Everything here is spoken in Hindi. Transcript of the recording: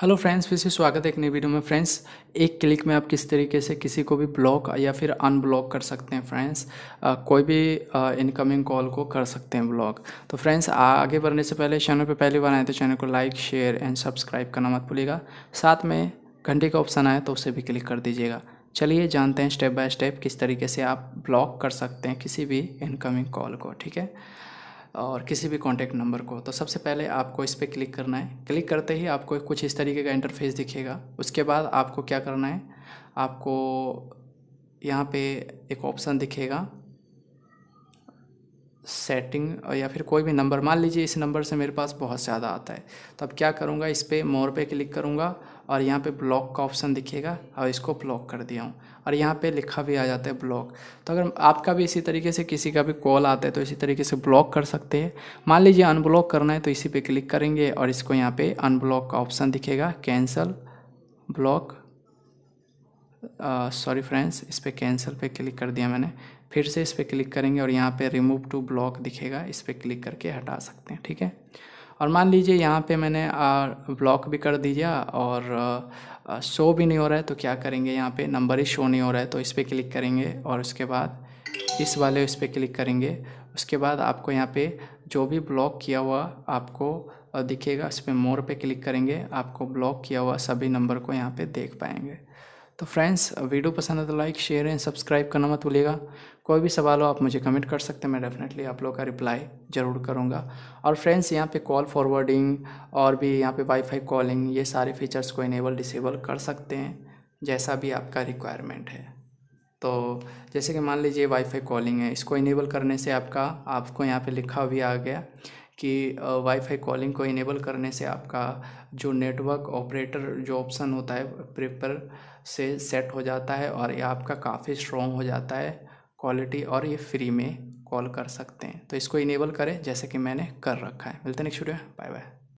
हेलो फ्रेंड्स फिर से स्वागत है एक नई वीडियो में फ्रेंड्स एक क्लिक में आप किस तरीके से किसी को भी ब्लॉक या फिर अनब्लॉक कर सकते हैं फ्रेंड्स कोई भी इनकमिंग कॉल को कर सकते हैं ब्लॉक तो फ्रेंड्स आगे बढ़ने से पहले चैनल पे पहली बार आए तो चैनल को लाइक शेयर एंड सब्सक्राइब करना मत भूलिएगा साथ में घंटे का ऑप्शन आए तो उसे भी क्लिक कर दीजिएगा चलिए जानते हैं स्टेप बाय स्टेप किस तरीके से आप ब्लॉक कर सकते हैं किसी भी इनकमिंग कॉल को ठीक है और किसी भी कॉन्टैक्ट नंबर को तो सबसे पहले आपको इस पर क्लिक करना है क्लिक करते ही आपको कुछ इस तरीके का इंटरफेस दिखेगा उसके बाद आपको क्या करना है आपको यहाँ पे एक ऑप्शन दिखेगा सेटिंग या फिर कोई भी नंबर मान लीजिए इस नंबर से मेरे पास बहुत ज़्यादा आता है तो अब क्या करूँगा इस पर मोर पे क्लिक करूँगा और यहाँ पे ब्लॉक का ऑप्शन दिखेगा और इसको ब्लॉक कर दिया हूँ और यहाँ पे लिखा भी आ जाता है ब्लॉक तो अगर आपका भी इसी तरीके से किसी का भी कॉल आता है तो इसी तरीके से ब्लॉक कर सकते हैं मान लीजिए अनब्लॉक करना है तो इसी पर क्लिक करेंगे और इसको यहाँ पर अनब्लॉक का ऑप्शन दिखेगा कैंसल ब्लॉक सॉरी फ्रेंड्स इस पर कैंसिल पर क्लिक कर दिया मैंने फिर से इस पर क्लिक करेंगे और यहाँ पे रिमूव टू ब्लॉक दिखेगा इस पर क्लिक करके हटा सकते हैं ठीक है और मान लीजिए यहाँ पे मैंने ब्लॉक भी कर दिया और शो भी नहीं हो रहा है तो क्या करेंगे यहाँ पे नंबर ही शो नहीं हो रहा है तो इस पर क्लिक करेंगे और उसके बाद इस वाले इस पर क्लिक करेंगे उसके बाद आपको यहाँ पे जो भी ब्लॉक किया हुआ आपको दिखेगा इस पर मोर पे क्लिक करेंगे आपको ब्लॉक किया हुआ सभी नंबर को यहाँ पे देख पाएंगे तो फ्रेंड्स वीडियो पसंद है तो लाइक शेयर एंड सब्सक्राइब करना मत भूलिएगा कोई भी सवाल हो आप मुझे कमेंट कर सकते हैं मैं डेफिनेटली आप लोग का रिप्लाई ज़रूर करूंगा और फ्रेंड्स यहाँ पे कॉल फॉरवर्डिंग और भी यहाँ पे वाईफाई कॉलिंग ये सारे फीचर्स को इनेबल डिसेबल कर सकते हैं जैसा भी आपका रिक्वायरमेंट है तो जैसे कि मान लीजिए वाईफाई कॉलिंग है इसको इनेबल करने से आपका आपको यहाँ पे लिखा भी आ गया कि वाईफाई कॉलिंग को इनेबल करने से आपका जो नेटवर्क ऑपरेटर जो ऑप्शन होता है प्रेपर से सेट हो जाता है और ये आपका काफ़ी स्ट्रॉन्ग हो जाता है क्वालिटी और ये फ्री में कॉल कर सकते हैं तो इसको इनेबल करें जैसे कि मैंने कर रखा है मिलते हैं नेक्स्ट वीडियो बाय बाय